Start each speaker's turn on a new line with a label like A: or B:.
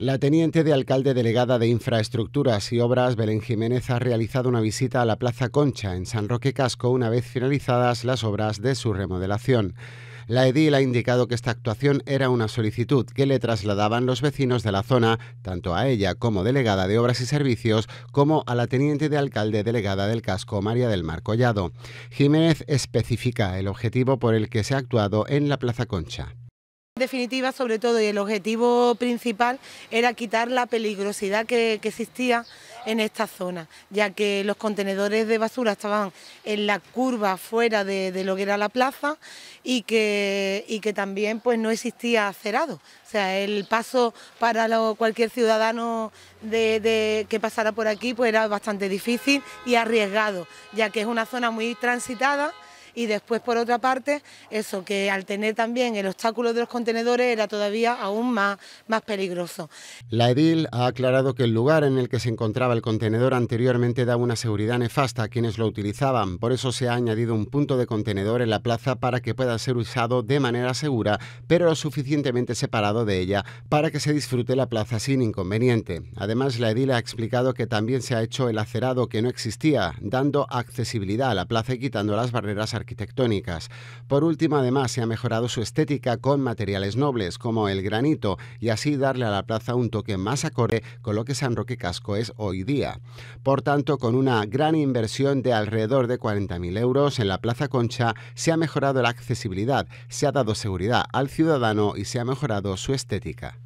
A: La teniente de alcalde delegada de Infraestructuras y Obras, Belén Jiménez, ha realizado una visita a la Plaza Concha en San Roque Casco una vez finalizadas las obras de su remodelación. La edil ha indicado que esta actuación era una solicitud que le trasladaban los vecinos de la zona, tanto a ella como delegada de Obras y Servicios, como a la teniente de alcalde delegada del casco, María del Mar Collado. Jiménez especifica el objetivo por el que se ha actuado en la Plaza Concha
B: definitiva, sobre todo, y el objetivo principal era quitar la peligrosidad que, existía en esta zona, ya que los contenedores de basura estaban en la curva fuera de, lo que era la plaza y que, y que también pues, no existía cerado. O sea, el paso para cualquier ciudadano que pasara por aquí pues, era bastante difícil y arriesgado, ya que es una zona muy transitada y después por otra parte eso que al tener también el obstáculo de los contenedores era todavía aún más, más peligroso.
A: La edil ha aclarado que el lugar en el que se encontraba el contenedor anteriormente daba una seguridad nefasta a quienes lo utilizaban, por eso se ha añadido un punto de contenedor en la plaza para que pueda ser usado de manera segura, pero lo suficientemente separado de ella para que se disfrute la plaza sin inconveniente. Además, la edil ha explicado que también se ha hecho el acerado que no existía, dando accesibilidad a la plaza y quitando las barreras arquitectónicas. Por último, además, se ha mejorado su estética con materiales nobles como el granito y así darle a la plaza un toque más acorde con lo que San Roque Casco es hoy día. Por tanto, con una gran inversión de alrededor de 40.000 euros en la Plaza Concha, se ha mejorado la accesibilidad, se ha dado seguridad al ciudadano y se ha mejorado su estética.